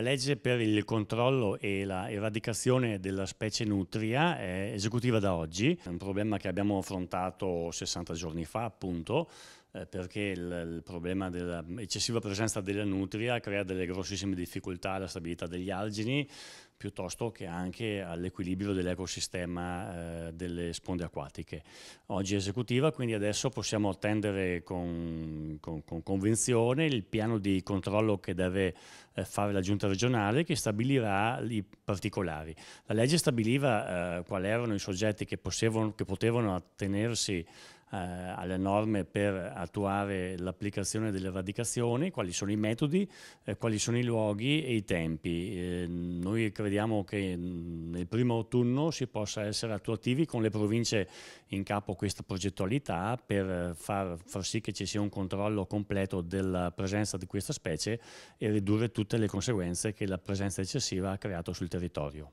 La legge per il controllo e la eradicazione della specie nutria è esecutiva da oggi, è un problema che abbiamo affrontato 60 giorni fa appunto, eh, perché il, il problema dell'eccessiva presenza della nutria crea delle grossissime difficoltà alla stabilità degli algini, piuttosto che anche all'equilibrio dell'ecosistema eh, delle sponde acquatiche. Oggi è esecutiva, quindi adesso possiamo attendere con, con, con convenzione il piano di controllo che deve eh, fare la giunta regionale che stabilirà i particolari. La legge stabiliva eh, quali erano i soggetti che, che potevano attenersi eh, alle norme per attuare l'applicazione delle radicazioni, quali sono i metodi, eh, quali sono i luoghi e i tempi. Eh, noi crediamo che mm, nel primo autunno si possa essere attuativi con le province in capo a questa progettualità per far, far sì che ci sia un controllo completo della presenza di questa specie e ridurre tutte le conseguenze che la presenza eccessiva ha creato sul territorio.